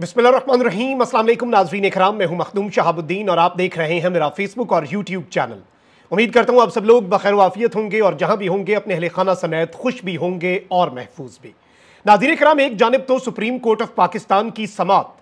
रहीम असल नाजरीन इकराम मैं हूं मखदूम शहाबुद्दीन और आप देख रहे हैं मेरा फेसबुक और यूट्यूब चैनल उम्मीद करता हूं आप सब लोग बखैर वाफियत होंगे और जहां भी होंगे अपने अहल खाना खुश भी होंगे और महफूज भी नाजीन कराम एक जानब तो सुप्रीम कोर्ट ऑफ पाकिस्तान की समात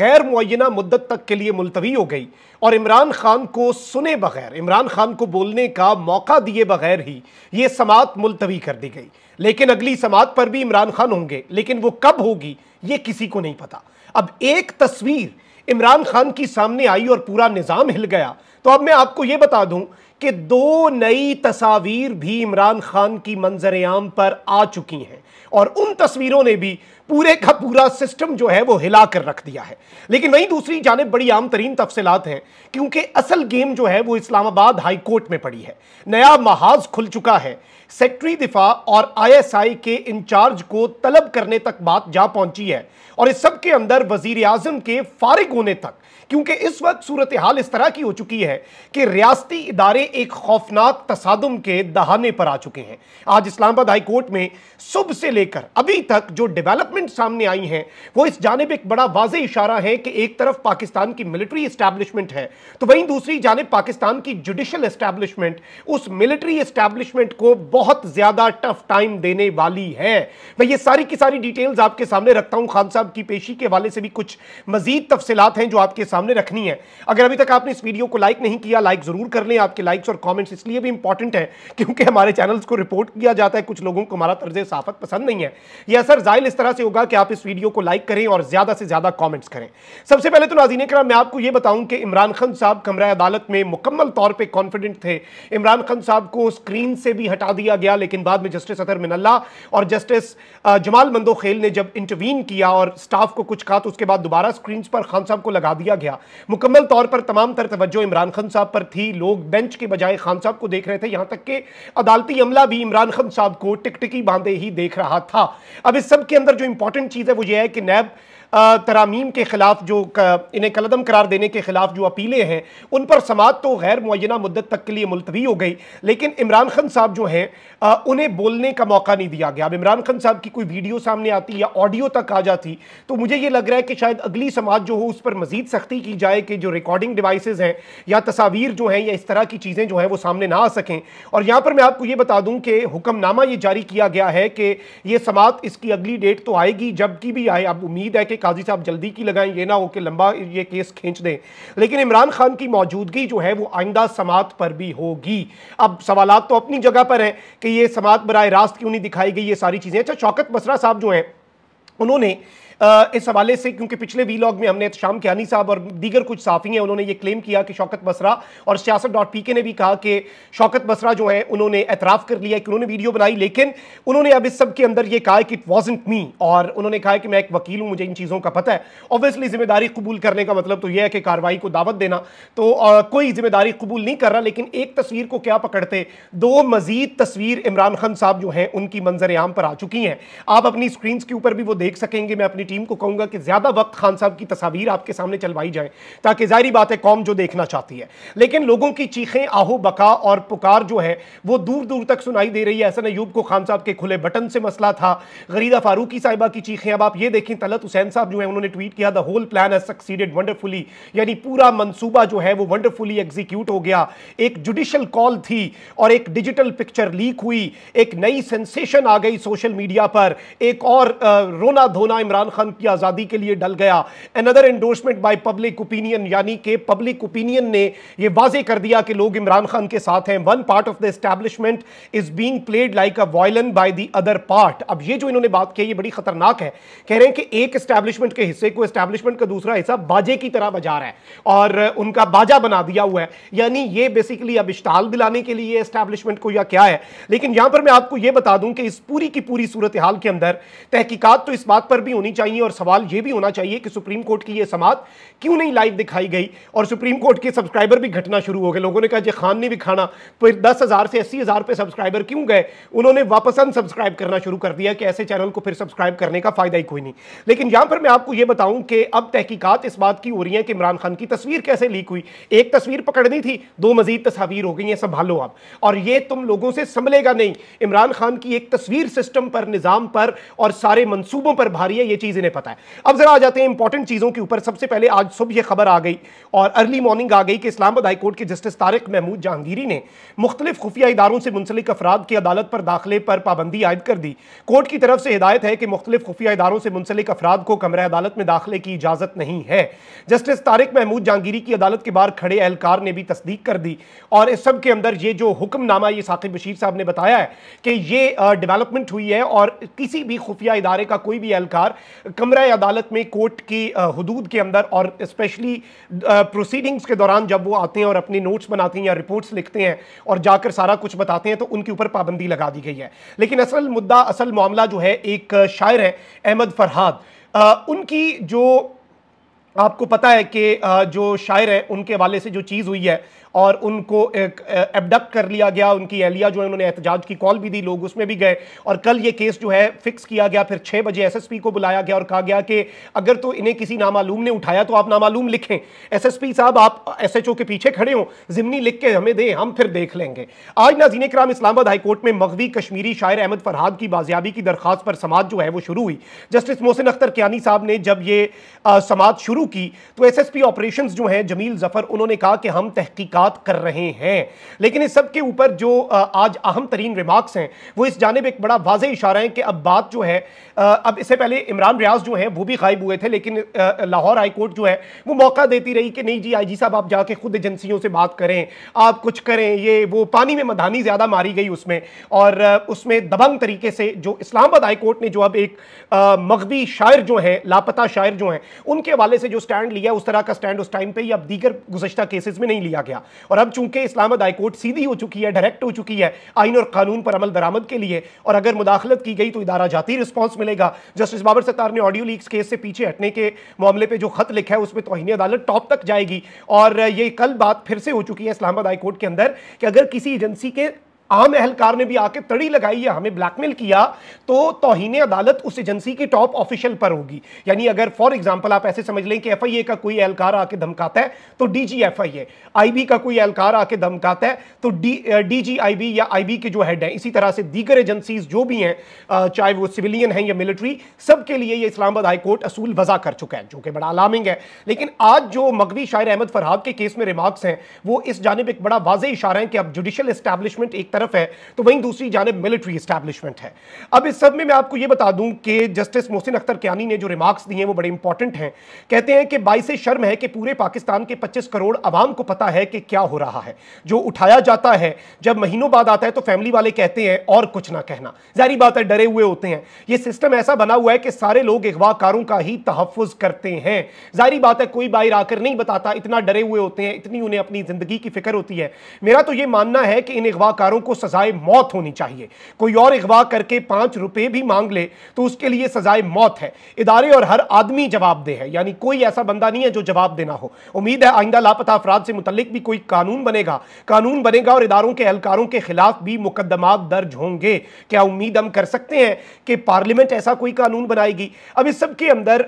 गैर मुना मुद्दत तक के लिए मुलतवी हो गई और इमरान खान को सुने बगैर इमरान खान को बोलने का मौका दिए बगैर ही ये समात मुलतवी कर दी गई लेकिन अगली समात पर भी इमरान खान होंगे लेकिन वो कब होगी ये किसी को नहीं पता अब एक तस्वीर इमरान खान की सामने आई और पूरा निज़ाम हिल गया तो अब मैं आपको यह बता दूं कि दो नई तस्वीर भी इमरान खान की मंजर आम पर आ चुकी हैं और उन तस्वीरों ने भी पूरे का पूरा सिस्टम जो है वो हिला कर रख दिया है लेकिन वहीं दूसरी जानब बड़ी आम तरीन तफसलत हैं क्योंकि असल गेम जो है वो इस्लामाबाद हाई कोर्ट में पड़ी है नया महाज खुल चुका है सेक्रेटरी दिफा और आईएसआई के इंचार्ज को तलब करने तक बात जा पहुंची है और इस सब के अंदर वजीर आजम के फारिग होने तक क्योंकि इस वक्त सूरत हाल इस तरह की हो चुकी है कि रियाती इदारे एक खौफनाक तसादम के दहाने पर आ चुके हैं आज इस्लामाबाद हाई कोर्ट में सुबह से लेकर अभी तक जो डेवलपमेंट डेवलपमेंट सामने आई हैं वो इस जानब एक बड़ा वाज इशारा है कि एक तरफ पाकिस्तान की मिलिट्री इस्टेब्लिशमेंट है तो वहीं दूसरी जानब पाकिस्तान की जुडिशल इस्टेब्लिशमेंट उस मिलिट्री इस्टेब्लिशमेंट को बहुत ज़्यादा टफ टाइम देने वाली है मैं ये सारी की सारी डिटेल्स आपके सामने रखता हूँ खान साहब की पेशी के हवाले से भी कुछ मजीद तफसलत हैं जो आपके सामने रखनी है अगर अभी तक आपने इस वीडियो को लाइक नहीं किया लाइक ज़रूर कर लें आपके लाइक्स और कॉमेंट्स इसलिए भी इंपॉर्टेंट है क्योंकि हमारे चैनल्स को रिपोर्ट किया जाता है कुछ लोगों को हमारा तर्ज साफत पसंद नहीं है यह असर जाहिल इस तरह से होगा कि आप इस वीडियो को लाइक करें और ज्यादा से ज्यादा कॉमेंट्स करें सबसे पहले तो नाजीन कर मैं आपको यह बताऊं कि इमरान खान साहब कमरा अदालत में मुकम्मल तौर पर कॉन्फिडेंट थे इमरान खान साहब को स्क्रीन से भी हटा दिया गया लेकिन बाद में जस्टिस अतर मिनल्ला और जस्टिस जमाल मंदोखेल ने जब इंटरवीन किया और स्टाफ को कुछ कहा तो उसके बाद दोबारा स्क्रीन पर खान साहब को लगा दिया गया मुकम्मल तौर पर तमाम तर तवज्जो इमरान खान साहब पर थी लोग बेंच के बजाय खान साहब को देख रहे थे यहां तक कि अदालती अमला भी इमरान खान साहब को टिकटिकी बांधे ही देख रहा था अब इस सब के अंदर जो इंपॉर्टेंट चीज़ है वो ये है कि नैब तरामीम के ख़िलाफ़ जो इन्हें कलदम करार देने के ख़िलाफ़ जो अपीलें हैं उन पर समात तो गैर मुना मुद्दत तक के लिए मुलतवी हो गई लेकिन इमरान खान साहब जो हैं उन्हें बोलने का मौका नहीं दिया गया अब इमरान खान साहब की कोई वीडियो सामने आती या ऑडियो तक आ जाती तो मुझे ये लग रहा है कि शायद अगली समाज जो हो उस पर मज़ीद सख्ती की जाए कि जो रिकॉर्डिंग डिवाइसेज हैं या तस्वीर जो हैं या इस तरह की चीज़ें जो हैं वो सामने ना आ सकें और यहाँ पर मैं आपको ये बता दूँ कि हुक्मनामा ये जारी किया गया है कि ये समात इसकी अगली डेट तो आएगी जबकि भी आए अब उम्मीद है कि काजी साहब जल्दी की लगाएं ये ना हो कि लंबा ये केस खींच दें लेकिन इमरान खान की मौजूदगी जो है वो आइंदा समात पर भी होगी अब सवाल तो अपनी जगह पर हैं कि ये समात बर रास्त क्यों नहीं दिखाई गई ये सारी चीज़ें अच्छा शौकत बसरा साहब जो हैं उन्होंने इस हवाले से क्योंकि पिछले वी में हमने शाम कियानी साहब और दीगर कुछ साफ़ी हैं उन्होंने ये क्लेम किया कि शौकत बसरा और सियासत डॉट पी के ने भी कहा कि शौकत बसरा जो है उन्होंने एतराफ़ कर लिया कि उन्होंने वीडियो बनाई लेकिन उन्होंने अब इस सब के अंदर ये कहा कि इट वॉजेंट मी और उन्होंने कहा कि मैं एक वकील हूँ मुझे इन चीज़ों का पता है ऑब्वियसली जिम्मेदारी कबूल करने का मतलब तो यह है कि कार्रवाई को दावत देना तो कोई जिम्मेदारी कबूल नहीं कर रहा लेकिन एक तस्वीर को क्या पकड़ते दो मजीद तस्वीर इमरान खान साहब जो हैं उनकी मंजर आम पर आ चुकी हैं आप अपनी स्क्रीन के ऊपर भी वो देख सकेंगे मैं अपनी अपनी टीम को कहूंगा कि ज़्यादा वक्त खान साहब की तस्वीर आपके सामने चलवाई जाए ताकि जाहरी बात है कौम जो देखना चाहती है लेकिन लोगों की चीखें आहो बका और पुकार जो है वो दूर दूर तक सुनाई दे रही है ऐसा नयूब को खान साहब के खुले बटन से मसला था गरीदा फारूकी साहिबा की चीखें अब आप ये देखें तलत हुसैन साहब जो है उन्होंने ट्वीट किया the whole plan has succeeded wonderfully यानी पूरा मनसूबा जो है वो वंडरफुली एग्जीक्यूट हो गया एक जुडिशल कॉल थी और एक डिजिटल पिक्चर लीक हुई एक नई सेंसेशन आ गई सोशल मीडिया पर एक और रोना धोना इमरान खान की आज़ादी के लिए ढल गया another endorsement by public opinion यानी कि पब्लिक ओपिनियन ने यह वाजे कर दिया कि लोग इमरान खान के साथ हैं one part of the establishment is being played like a violin by the other part अब ये जो इन्होंने बात की ये बड़ी खतरनाक है कह रहे हैं कि एक इस्टेब्लिशमेंट के हिस्से को इस्टेब्लिशमेंट का दूसरा हिस्सा बाजे की तरह बजा रहा है और उनका बाजा बना दिया हुआ है यानी ये बेसिकली अब इश्ताल दिलाने के लिए इस्टेब्लिशमेंट को या क्या है लेकिन यहां पर मैं आपको यह बता दूं कि इस पूरी की पूरी सूरत हाल के अंदर तहकीकात तो इस बात पर भी होनी चाहिए चाहिए और सवाल ये भी होना चाहिए कि सुप्रीम कोर्ट की ये समात क्यों नहीं लाइव दिखाई गई और सुप्रीम कोर्ट के सब्सक्राइबर भी घटना शुरू हो गए लोगों ने कहा जे खान ने भी खाना फिर दस हज़ार से अस्सी हज़ार पे सब्सक्राइबर क्यों गए उन्होंने वापस अनसब्सक्राइब करना शुरू कर दिया कि ऐसे चैनल को फिर सब्सक्राइब करने का फ़ायदा ही कोई नहीं लेकिन यहाँ पर मैं आपको ये बताऊँ कि अब तहकीकत इस बात की हो रही है कि इमरान खान की तस्वीर कैसे लीक हुई एक तस्वीर पकड़नी थी दो मजीद तस्वीर हो गई हैं संभालो आप और ये तुम लोगों से संभलेगा नहीं इमरान खान की एक तस्वीर सिस्टम पर निज़ाम पर और सारे मनसूबों पर भारी है ये चीज़ चीज़ इन्हें पता है अब जरा आ जाते हैं इंपॉर्टेंट चीज़ों के ऊपर सबसे पहले आज सुबह यह खबर आ गई और अर्ली मॉर्निंग आ गई कि इस्लामाबाद हाईकोर्ट के जस्टिस तारिक महमूद जहांगीरी ने मुख्तलिफ खुफिया इदारों से मुंसलिक अफराद की अदालत पर दाखिले पर पाबंदी आयद कर दी कोर्ट की तरफ से हिदायत है कि मुख्तलिफ खुफिया इदारों से मुंसलिक अफराद को कमरा अदालत में दाखिले की इजाज़त नहीं है जस्टिस तारिक महमूद जहांगीरी की अदालत के बाहर खड़े एहलकार ने भी तस्दीक कर दी और इस सब के अंदर ये जो हुक्मनामा ये साकिब बशीर साहब ने बताया है कि ये डेवलपमेंट हुई है और किसी भी खुफिया इदारे का कोई भी एहलकार कमरा अदालत में कोर्ट की हदूद के अंदर और स्पेशली प्रोसीडिंग्स के दौरान जब वो आते हैं और अपने नोट्स बनाते हैं या रिपोर्ट्स लिखते हैं और जाकर सारा कुछ बताते हैं तो उनके ऊपर पाबंदी लगा दी गई है लेकिन असल मुद्दा असल मामला जो है एक शायर है अहमद फरहाद आ, उनकी जो आपको पता है कि जो शायर है उनके वाले से जो चीज़ हुई है और उनको एबडक्ट कर लिया गया उनकी एहलिया जो है उन्होंने एहतजाज की कॉल भी दी लोग उसमें भी गए और कल ये केस जो है फिक्स किया गया फिर छः बजे एसएसपी को बुलाया गया और कहा गया कि अगर तो इन्हें किसी नामालूम ने उठाया तो आप नामालूम लिखें एसएसपी साहब आप एसएचओ के पीछे खड़े हों ज़िमनी लिख के हमें दें हम फिर देख लेंगे आज नाजीन कराम इस्लामाबाद हाईकोर्ट में मगवी कश्मीरी शायर अहमद फरहाद की बाजियाबी की दरख्वास्त पर समाज जो है वो शुरू हुई जस्टिस मोहसिन अख्तर क्यानी साहब ने जब ये समाज शुरू शुरू की तो एसएसपी ऑपरेशंस जो है जमील जफर उन्होंने कहा कि हम तहकीकात कर रहे हैं लेकिन इस सब के ऊपर जो आज अहम तरीन रिमार्क्स हैं वो इस जानब एक बड़ा वाज इशारा है कि अब बात जो है अब इससे पहले इमरान रियाज जो है वो भी गायब हुए थे लेकिन लाहौर हाई कोर्ट जो है वो मौका देती रही कि नहीं जी आईजी साहब आप जाके खुद एजेंसियों से बात करें आप कुछ करें ये वो पानी में मधानी ज़्यादा मारी गई उसमें और उसमें दबंग तरीके से जो इस्लामाबाद हाई कोर्ट ने जो अब एक मगबी शायर जो है लापता शायर जो है उनके हवाले से जो स्टैंड लिया उस तरह का स्टैंड उस टाइम पे या दीगर गुजश्ता केसेस में नहीं लिया गया और अब चूंकि इस्लामाबाद हाईकोर्ट सीधी हो चुकी है डायरेक्ट हो चुकी है आइन और कानून पर अमल दरामद के लिए और अगर मुदाखलत की गई तो इदारा जाती रिस्पॉन्स मिलेगा जस्टिस बाबर सत्तार ने ऑडियो लीक्स केस से पीछे हटने के मामले पर जो खत लिखा है उसमें तोहनी अदालत टॉप तक जाएगी और ये कल बात फिर से हो चुकी है इस्लामाबाद हाईकोर्ट के अंदर कि अगर किसी एजेंसी के आम एहलकार ने भी आके तड़ी लगाई या हमें ब्लैकमेल किया तो तोहिने अदालत उस एजेंसी की टॉप ऑफिशियल पर होगी यानी अगर फॉर एग्जाम्पल आप ऐसे समझ लें कि एफ का कोई एहलकार आके धमकाता है तो डी जी एफ का कोई एहलकार आके धमकाता है तो डी डी या आई के जो हेड हैं इसी तरह से दीगर एजेंसी जो भी हैं चाहे वो सिविलियन हैं या मिलिट्री सबके लिए ये इस्लामाबाद हाईकोर्ट असूल वजा कर चुका है जो कि बड़ा अलार्मिंग है लेकिन आज जो मगवी शायर अहमद फरहाद के केस में रिमार्क्स हैं वो इस जानब एक बड़ा वाजह इशारा है कि अब जुडिशल एस्टैब्लिशमेंट एक तरह तरफ है तो वहीं दूसरी जानब मिलिट्री इस्टेब्लिशमेंट है अब इस सब में मैं आपको यह बता दूं कि जस्टिस मोहसिन अख्तर क्यानी ने जो रिमार्क्स दिए हैं वो बड़े इंपॉर्टेंट हैं कहते हैं कि बाईस शर्म है कि पूरे पाकिस्तान के पच्चीस करोड़ आवाम को पता है कि क्या हो रहा है जो उठाया जाता है जब महीनों बाद आता है तो फैमिली वाले कहते हैं और कुछ ना कहना जारी बात है डरे हुए होते हैं ये सिस्टम ऐसा बना हुआ है कि सारे लोग अगवाकारों का ही तहफुज करते हैं जारी बात है कोई बाहर आकर नहीं बताता इतना डरे हुए होते हैं इतनी उन्हें अपनी ज़िंदगी की फिक्र होती है मेरा तो यह मानना है कि इन अगवाकारों वालों को सजाए मौत होनी चाहिए कोई और अगवा करके पांच रुपए भी मांग ले तो उसके लिए सजाए मौत है इदारे और हर आदमी जवाबदेह है यानी कोई ऐसा बंदा नहीं है जो जवाब देना हो उम्मीद है आइंदा लापता अफराद से मुतलिक भी कोई कानून बनेगा कानून बनेगा और इदारों के एहलकारों के खिलाफ भी मुकदमा दर्ज होंगे क्या उम्मीद हम कर सकते हैं कि पार्लियामेंट ऐसा कोई कानून बनाएगी अब इस सबके अंदर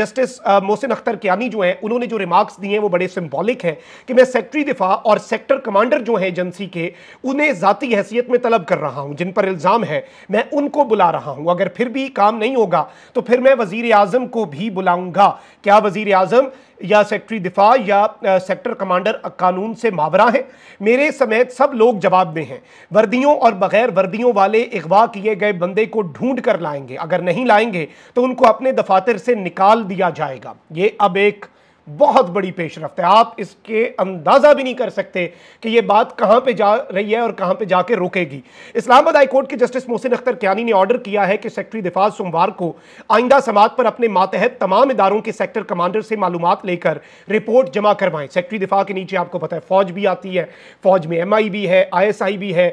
जस्टिस मोहसिन अख्तर क्यानी जो है उन्होंने जो रिमार्क्स दिए हैं वो बड़े सिंबॉलिक हैं कि मैं सेक्रेटरी दिफा और सेक्टर कमांडर जो हैं एजेंसी के उन्हें ज़ाती हैसियत में तलब कर रहा हूं जिन पर इल्ज़ाम है मैं उनको बुला रहा हूं अगर फिर भी काम नहीं होगा तो फिर मैं वजीर आजम को भी बुलाऊंगा क्या वजीर आजम या सेक्रेटरी दिफा या सेक्टर कमांडर कानून से मावरा है मेरे समेत सब लोग जवाब में हैं वर्दियों और बगैर वर्दियों वाले अगवा किए गए बंदे को ढूंढ कर लाएंगे अगर नहीं लाएंगे तो उनको अपने दफातर से निकाल दिया जाएगा ये अब एक बहुत बड़ी पेशरफ है आप इसके अंदाज़ा भी नहीं कर सकते कि यह बात कहां पे जा रही है और कहां पे जाके रुकेगी इस्लामाबाद हाईकोर्ट के जस्टिस मोहसिन अख्तर क्यानी ने ऑर्डर किया है कि सेक्रेटरी दिफा सोमवार को आइंदा समात पर अपने मातहत तमाम इदारों के सेक्टर कमांडर से मालूम लेकर रिपोर्ट जमा करवाएं सेक्रेटरी दिफा के नीचे आपको पता है फौज भी आती है फौज में एम आई भी है आई एस आई भी है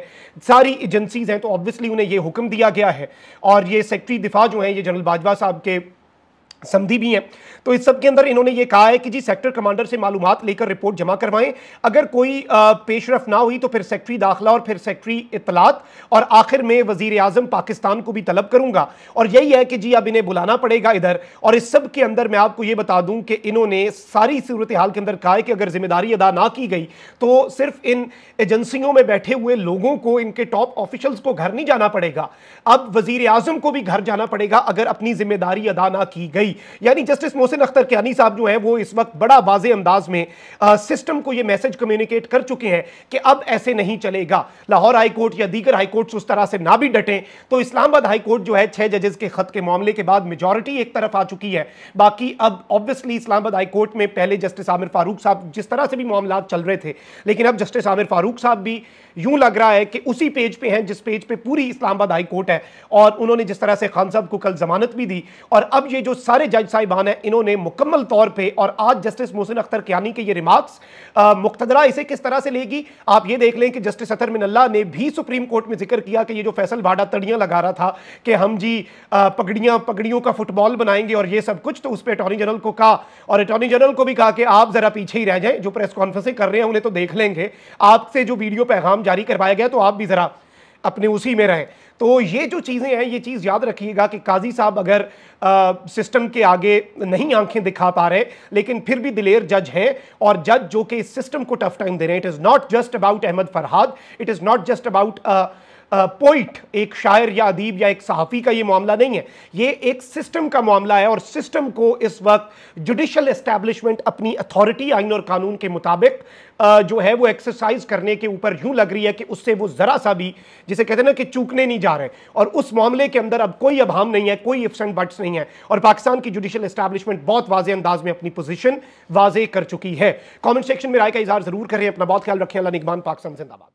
सारी एजेंसीज हैं तो ऑब्वियसली उन्हें यह हुक्म दिया गया है और ये सेक्रेटरी दिफा जो है ये जनरल बाजवा साहब के समझी भी हैं तो इस सब के अंदर इन्होंने ये कहा है कि जी सेक्टर कमांडर से मालूम लेकर रिपोर्ट जमा करवाएं अगर कोई पेशरफ ना हुई तो फिर सेक्रेटरी दाखिला और फिर सेक्रेटरी इतलात और आखिर में वजीर अजम पाकिस्तान को भी तलब करूंगा और यही है कि जी अब इन्हें बुलाना पड़ेगा इधर और इस सब के अंदर मैं आपको ये बता दूं कि इन्होंने सारी सूरत हाल के अंदर कहा है कि अगर जिम्मेदारी अदा ना की गई तो सिर्फ इन एजेंसियों में बैठे हुए लोगों को इनके टॉप ऑफिशल्स को घर नहीं जाना पड़ेगा अब वजीर अजम को भी घर जाना पड़ेगा अगर अपनी जिम्मेदारी अदा ना की गई हुई यानी जस्टिस मोहसिन अख्तर कहनी साहब जो है वो इस वक्त बड़ा वाज अंदाज में आ, सिस्टम को ये मैसेज कम्युनिकेट कर चुके हैं कि अब ऐसे नहीं चलेगा लाहौर हाई कोर्ट या दीगर हाई कोर्ट उस तरह से ना भी डटें तो इस्लामाबाद हाई कोर्ट जो है छह जजेस के खत के मामले के बाद मेजोरिटी एक तरफ आ चुकी है बाकी अब ऑब्वियसली इस्लामाबाद हाई कोर्ट में पहले जस्टिस आमिर फारूक साहब जिस तरह से भी मामला चल रहे थे लेकिन अब जस्टिस आमिर फारूक साहब भी यूं लग रहा है कि उसी पेज पे हैं जिस पेज पे पूरी इस्लामाबाद हाई कोर्ट है और उन्होंने जिस तरह से खान साहब को कल जमानत भी दी और अब ये जो सारे हमारे जज साहिबान हैं इन्होंने मुकम्मल तौर पर और आज जस्टिस मोहसिन अख्तर कियानी के ये रिमार्क्स मुख्तरा इसे किस तरह से लेगी आप ये देख लें कि जस्टिस अतर मिनल्ला ने भी सुप्रीम कोर्ट में जिक्र किया कि ये जो फैसल भाडा तड़ियाँ लगा रहा था कि हम जी पगड़ियाँ पगड़ियों का फुटबॉल बनाएंगे और ये सब कुछ तो उस पर अटॉर्नी जनरल को कहा और अटॉर्नी जनरल को भी कहा कि आप ज़रा पीछे ही रह जाएँ जो प्रेस कॉन्फ्रेंसें कर रहे हैं उन्हें तो देख लेंगे आपसे जो वीडियो पैगाम जारी करवाया गया तो आप भी ज़रा अपने उसी में रहें तो ये जो चीज़ें हैं ये चीज़ याद रखिएगा कि काजी साहब अगर आ, सिस्टम के आगे नहीं आंखें दिखा पा रहे लेकिन फिर भी दिलेर जज हैं और जज जो कि इस सिस्टम को टफ टाइम दे रहे हैं it is not just about Ahmad Farhad it is not just about poet एक शायर या अदीब या एक सहाफ़ी का ये मामला नहीं है ये एक सिस्टम का मामला है और सिस्टम को इस वक्त जुडिशल इस्टेबलिशमेंट अपनी अथॉरिटी आइन और कानून के मुताबिक जो है वो एक्सरसाइज करने के ऊपर यूँ लग रही है कि उससे वो ज़रा सा भी जिसे कहते हैं ना कि चूकने नहीं जा रहे और उस मामले के अंदर अब कोई अभाम नहीं है कोई इफ्स एंड बट्स नहीं है और पाकिस्तान की जुडिशल इस्टेबलिशमेंट बहुत वाजे अंदाज में अपनी पोजिशन वाजे कर चुकी है कॉमेंट सेक्शन में राय का इजहार ज़रूर करें अपना बहुत ख्याल रखें अल्लाह निगमान पाकिस्तान जिंदाबाद